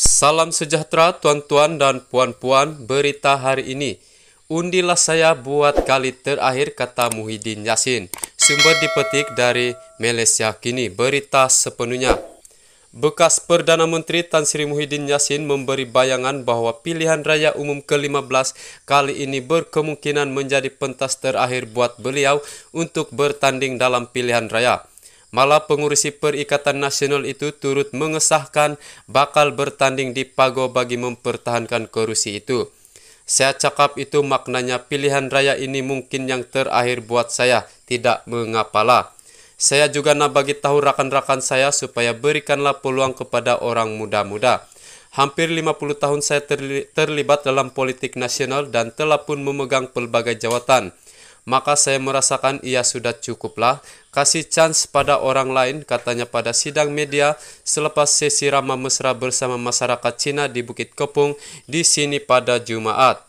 Salam sejahtera tuan-tuan dan puan-puan berita hari ini. Undilah saya buat kali terakhir kata Muhyiddin Yassin. Sumber dipetik dari Malaysia Kini. Berita sepenuhnya Bekas Perdana Menteri Tan Sri Muhyiddin Yassin memberi bayangan bahwa pilihan raya umum ke-15 kali ini berkemungkinan menjadi pentas terakhir buat beliau untuk bertanding dalam pilihan raya. Malah pengurusi Perikatan Nasional itu turut mengesahkan bakal bertanding di Pago bagi mempertahankan kerusi itu. Saya cakap itu maknanya pilihan raya ini mungkin yang terakhir buat saya, tidak mengapalah. Saya juga nak bagi tahu rakan-rakan saya supaya berikanlah peluang kepada orang muda-muda. Hampir 50 tahun saya terlibat dalam politik nasional dan telah pun memegang pelbagai jawatan. Maka saya merasakan ia sudah cukuplah, kasih chance pada orang lain katanya pada sidang media selepas sesi ramah mesra bersama masyarakat Cina di Bukit Kepung di sini pada Jumaat.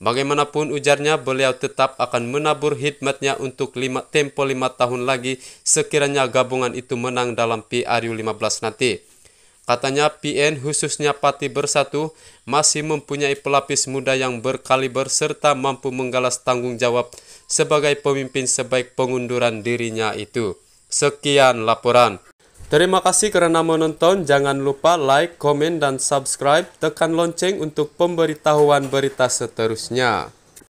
Bagaimanapun ujarnya, beliau tetap akan menabur hikmatnya untuk lima, tempo lima tahun lagi sekiranya gabungan itu menang dalam PRU 15 nanti. Katanya PN khususnya Pati Bersatu masih mempunyai pelapis muda yang berkaliber serta mampu menggalas tanggung jawab sebagai pemimpin sebaik pengunduran dirinya itu. Sekian laporan. Terima kasih karena menonton. Jangan lupa like, komen, dan subscribe. Tekan lonceng untuk pemberitahuan berita seterusnya.